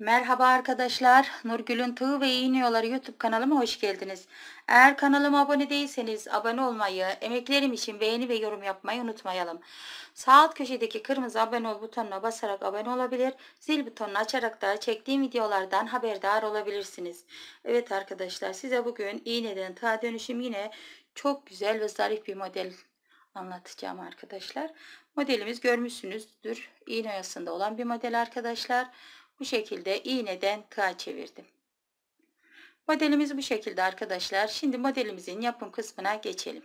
Merhaba arkadaşlar, Nurgül'ün Tığ ve İğne Yolları YouTube kanalıma hoş geldiniz. Eğer kanalıma abone değilseniz abone olmayı, emeklerim için beğeni ve yorum yapmayı unutmayalım. Sağ alt köşedeki kırmızı abone ol butonuna basarak abone olabilir, zil butonunu açarak da çektiğim videolardan haberdar olabilirsiniz. Evet arkadaşlar size bugün iğneden tığa dönüşüm yine çok güzel ve zarif bir model anlatacağım arkadaşlar. Modelimiz görmüşsünüzdür. İğne oyasında olan bir model arkadaşlar. Bu şekilde iğneden tığa çevirdim. Modelimiz bu şekilde arkadaşlar. Şimdi modelimizin yapım kısmına geçelim.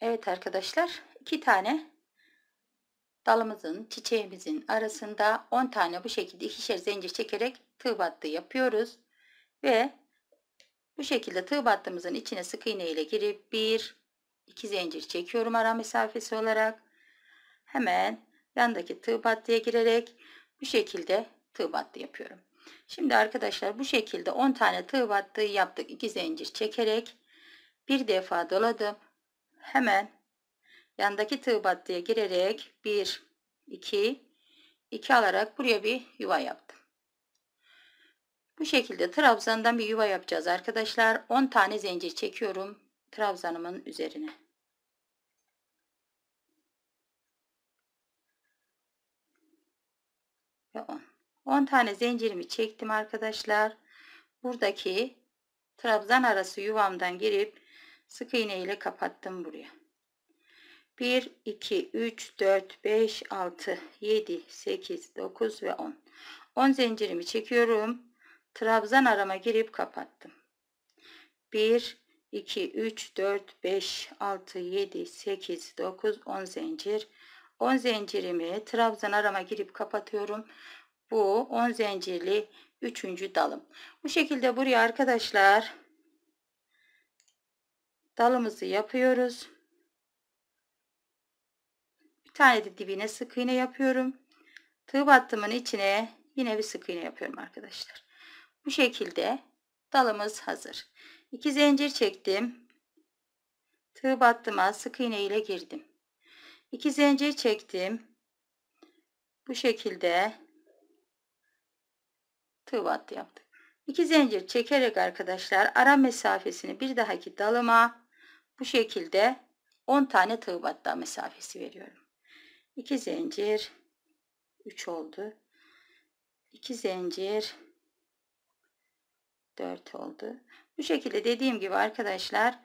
Evet arkadaşlar iki tane dalımızın çiçeğimizin arasında 10 tane bu şekilde ikişer zincir çekerek tığ battı yapıyoruz. Ve bu şekilde tığ battımızın içine sık iğne ile girip 1 2 zincir çekiyorum ara mesafesi olarak. Hemen yandaki tığ battıya girerek bu şekilde tığ battı yapıyorum. Şimdi arkadaşlar bu şekilde 10 tane tığ battı yaptık. 2 zincir çekerek bir defa doladım. Hemen yandaki tığ battıya girerek 1 2 2 alarak buraya bir yuva yaptım. Bu şekilde trabzandan bir yuva yapacağız arkadaşlar. 10 tane zincir çekiyorum trabzanımın üzerine. Ve 10. 10 tane zincirimi çektim arkadaşlar. Buradaki trabzan arası yuvamdan girip sık iğne ile kapattım buraya. 1, 2, 3, 4, 5, 6, 7, 8, 9 ve 10. 10 zincirimi çekiyorum. Trabzan arama girip kapattım. 1, 2, 3, 4, 5, 6, 7, 8, 9, 10 zincir. 10 zincirimi trabzan arama girip kapatıyorum. Bu 10 zincirli 3. dalım. Bu şekilde buraya arkadaşlar dalımızı yapıyoruz. Bir tane de dibine sık iğne yapıyorum. Tığ battımın içine yine bir sık iğne yapıyorum arkadaşlar. Bu şekilde dalımız hazır. 2 zincir çektim. Tığ battıma sık iğne ile girdim. 2 zincir çektim. Bu şekilde tığ battı yaptık. İki zincir çekerek arkadaşlar ara mesafesini bir dahaki dalıma bu şekilde 10 tane tığ battı mesafesi veriyorum. İki zincir 3 oldu. İki zincir 4 oldu. Bu şekilde dediğim gibi arkadaşlar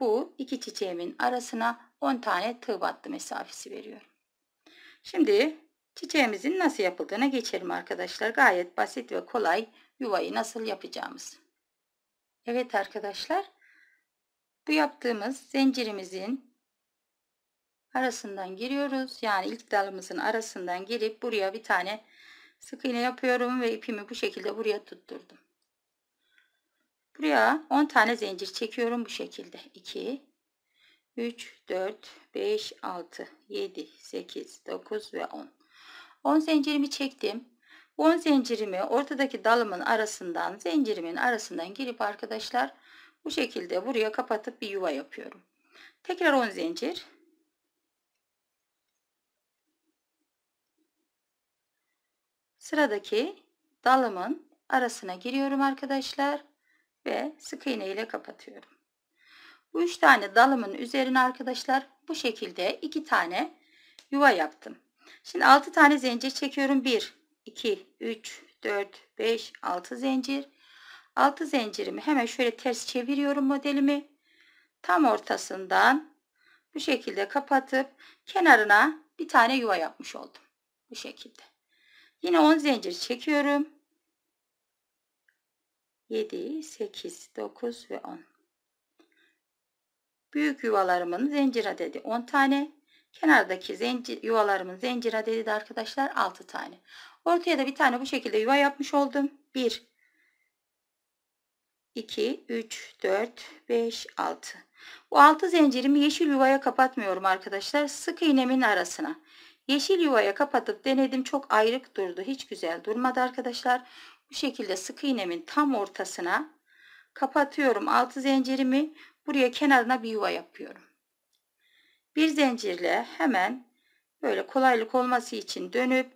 bu iki çiçeğimin arasına 10 tane tığ battı mesafesi veriyorum. Şimdi Çiçeğimizin nasıl yapıldığına geçelim arkadaşlar. Gayet basit ve kolay yuvayı nasıl yapacağımız. Evet arkadaşlar. Bu yaptığımız zincirimizin arasından giriyoruz. Yani ilk dalımızın arasından girip buraya bir tane sık iğne yapıyorum ve ipimi bu şekilde buraya tutturdum. Buraya 10 tane zincir çekiyorum bu şekilde. 2 3 4 5 6 7 8 9 ve 10. 10 zincirimi çektim. 10 zincirimi ortadaki dalımın arasından zincirimin arasından girip arkadaşlar bu şekilde buraya kapatıp bir yuva yapıyorum. Tekrar 10 zincir. Sıradaki dalımın arasına giriyorum arkadaşlar ve sık iğne ile kapatıyorum. Bu üç tane dalımın üzerine arkadaşlar bu şekilde iki tane yuva yaptım. Şimdi 6 tane zincir çekiyorum. 1, 2, 3, 4, 5, 6 zincir. 6 zincirimi hemen şöyle ters çeviriyorum modelimi. Tam ortasından bu şekilde kapatıp kenarına bir tane yuva yapmış oldum. Bu şekilde. Yine 10 zincir çekiyorum. 7, 8, 9 ve 10. Büyük yuvalarımın zincir adedi 10 tane. Kenardaki zincir, yuvalarımın zincir adedi de arkadaşlar 6 tane. Ortaya da bir tane bu şekilde yuva yapmış oldum. 1 2 3 4 5 6. Bu 6 zincirimi yeşil yuvaya kapatmıyorum arkadaşlar. Sık iğnemin arasına. Yeşil yuvaya kapatıp denedim. Çok ayrık durdu. Hiç güzel durmadı arkadaşlar. Bu şekilde sık iğnemin tam ortasına kapatıyorum 6 zincirimi. Buraya kenarına bir yuva yapıyorum. Bir zincirle hemen böyle kolaylık olması için dönüp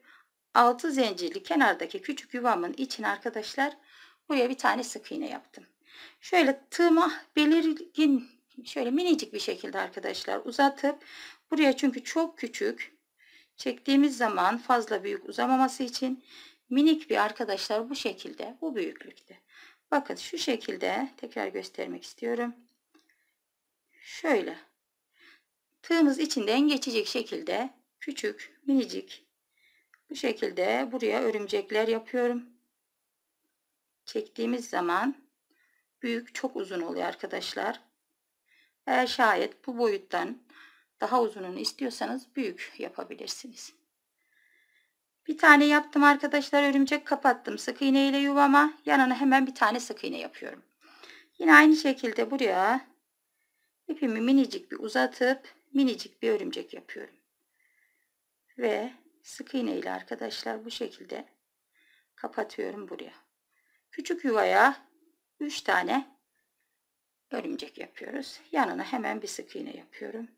6 zincirli kenardaki küçük yuvamın için arkadaşlar buraya bir tane sık iğne yaptım. Şöyle tığma belirgin şöyle minicik bir şekilde arkadaşlar uzatıp buraya çünkü çok küçük çektiğimiz zaman fazla büyük uzamaması için minik bir arkadaşlar bu şekilde bu büyüklükte. Bakın şu şekilde tekrar göstermek istiyorum. Şöyle Tığımız içinden geçecek şekilde küçük minicik bu şekilde buraya örümcekler yapıyorum. Çektiğimiz zaman büyük çok uzun oluyor arkadaşlar. Eğer şayet bu boyuttan daha uzununu istiyorsanız büyük yapabilirsiniz. Bir tane yaptım arkadaşlar örümcek kapattım sık iğne ile yuvama yanına hemen bir tane sık iğne yapıyorum. Yine aynı şekilde buraya ipimi minicik bir uzatıp minicik bir örümcek yapıyorum. Ve sık iğne ile arkadaşlar bu şekilde kapatıyorum buraya. Küçük yuvaya 3 tane örümcek yapıyoruz. Yanına hemen bir sık iğne yapıyorum.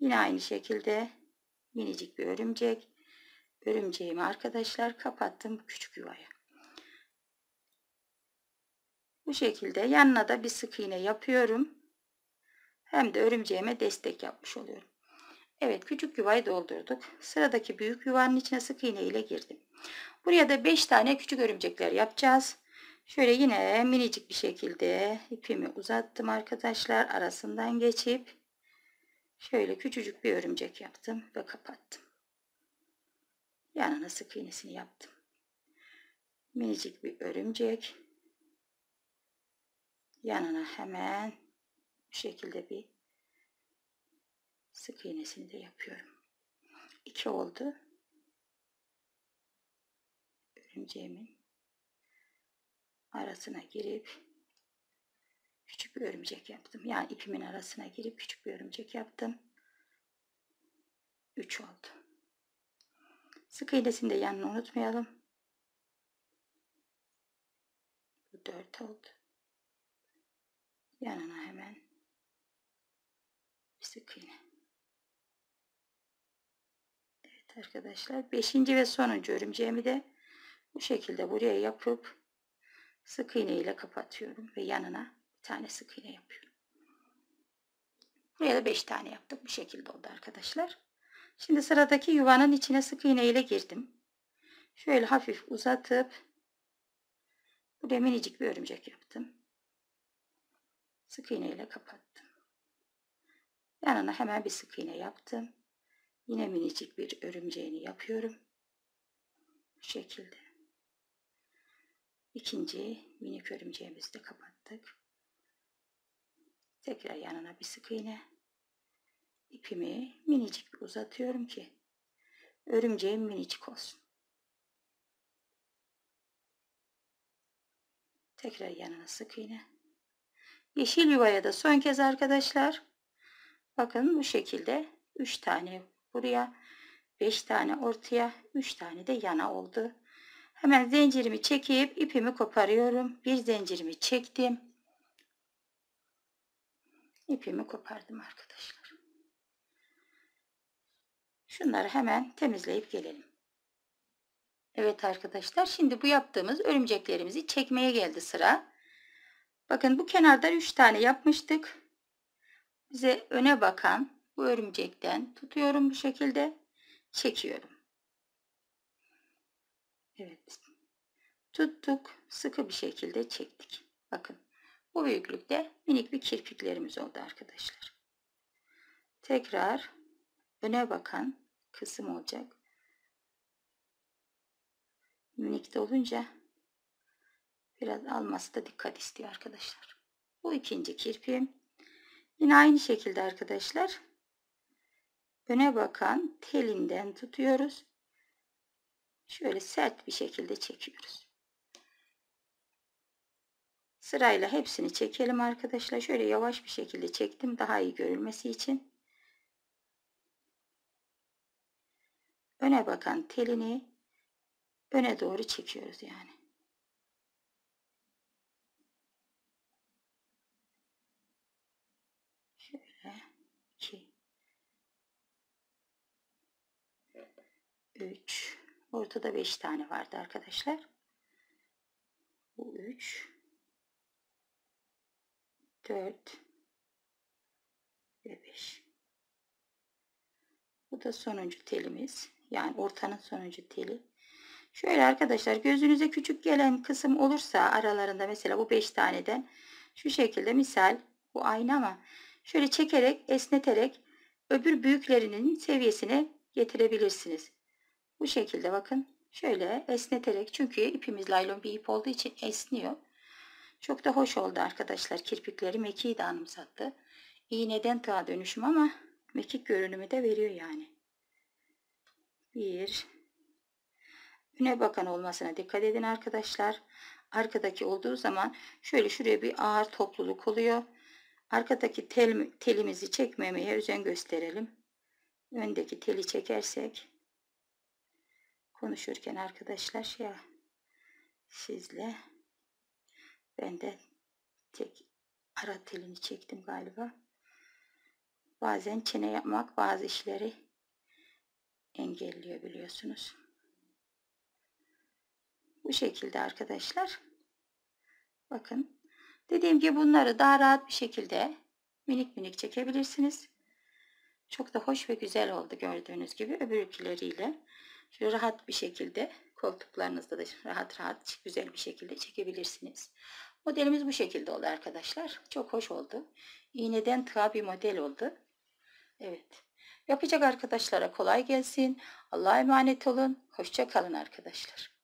Yine aynı şekilde minicik bir örümcek. Örümceğimi arkadaşlar kapattım küçük yuvaya. Bu şekilde yanına da bir sık iğne yapıyorum hem de örümceğime destek yapmış oluyorum. Evet küçük yuvayı doldurduk. Sıradaki büyük yuvanın içine sık iğne ile girdim. Buraya da 5 tane küçük örümcekler yapacağız. Şöyle yine minicik bir şekilde ipimi uzattım arkadaşlar. Arasından geçip şöyle küçücük bir örümcek yaptım ve kapattım. Yanına sık iğnesini yaptım. Minicik bir örümcek. Yanına hemen bu şekilde bir sık iğnesini de yapıyorum. 2 oldu. Örümceğimin arasına girip küçük bir örümcek yaptım. Yani ipimin arasına girip küçük bir örümcek yaptım. üç oldu. Sık iğnesini de yanına unutmayalım. Bu 4 oldu. Yanına hemen sık Evet arkadaşlar beşinci ve sonuncu örümceğimi de bu şekilde buraya yapıp sık iğne ile kapatıyorum ve yanına bir tane sık iğne yapıyorum. Buraya da 5 tane yaptık. Bu şekilde oldu arkadaşlar. Şimdi sıradaki yuvanın içine sık iğne ile girdim. Şöyle hafif uzatıp buraya minicik bir örümcek yaptım. Sık iğne ile kapattım. Yanına hemen bir sık iğne yaptım. Yine minicik bir örümceğini yapıyorum. Bu şekilde. İkinci minik örümceğimizi de kapattık. Tekrar yanına bir sık iğne. İpimi minicik uzatıyorum ki örümceğim minicik olsun. Tekrar yanına sık iğne. Yeşil yuvaya da son kez arkadaşlar Bakın bu şekilde 3 tane buraya 5 tane ortaya 3 tane de yana oldu. Hemen zincirimi çekip ipimi koparıyorum. Bir zincirimi çektim. İpimi kopardım arkadaşlar. Şunları hemen temizleyip gelelim. Evet arkadaşlar şimdi bu yaptığımız örümceklerimizi çekmeye geldi sıra. Bakın bu kenardan 3 tane yapmıştık bize öne bakan bu örümcekten tutuyorum bu şekilde çekiyorum. Evet. Tuttuk, sıkı bir şekilde çektik. Bakın. Bu büyüklükte minik bir kirpiklerimiz oldu arkadaşlar. Tekrar öne bakan kısım olacak. Minik de olunca biraz alması da dikkat istiyor arkadaşlar. Bu ikinci kirpiğim. Yine aynı şekilde arkadaşlar öne bakan telinden tutuyoruz. Şöyle sert bir şekilde çekiyoruz. Sırayla hepsini çekelim arkadaşlar. Şöyle yavaş bir şekilde çektim daha iyi görülmesi için. Öne bakan telini öne doğru çekiyoruz yani. 3. Ortada 5 tane vardı arkadaşlar. Bu 3. 4 ve 5. Bu da sonuncu telimiz. Yani ortanın sonuncu teli. Şöyle arkadaşlar gözünüze küçük gelen kısım olursa aralarında mesela bu 5 taneden şu şekilde misal bu aynı ama şöyle çekerek esneterek öbür büyüklerinin seviyesine getirebilirsiniz. Bu şekilde bakın. Şöyle esneterek çünkü ipimiz laylon bir ip olduğu için esniyor. Çok da hoş oldu arkadaşlar. Kirpikleri mekiği de anımsattı. İğneden tığa dönüşüm ama mekik görünümü de veriyor yani. Bir. Üne bakan olmasına dikkat edin arkadaşlar. Arkadaki olduğu zaman şöyle şuraya bir ağır topluluk oluyor. Arkadaki tel, telimizi çekmemeye özen gösterelim. Öndeki teli çekersek konuşurken arkadaşlar şey ya sizle ben de tek ara telini çektim galiba. Bazen çene yapmak bazı işleri engelliyor biliyorsunuz. Bu şekilde arkadaşlar. Bakın dediğim gibi bunları daha rahat bir şekilde minik minik çekebilirsiniz. Çok da hoş ve güzel oldu gördüğünüz gibi öbür öbürkileriyle. Şöyle rahat bir şekilde koltuklarınızda da rahat rahat güzel bir şekilde çekebilirsiniz. Modelimiz bu şekilde oldu arkadaşlar. Çok hoş oldu. İğneden tığa bir model oldu. Evet. Yapacak arkadaşlara kolay gelsin. Allah'a emanet olun. Hoşça kalın arkadaşlar.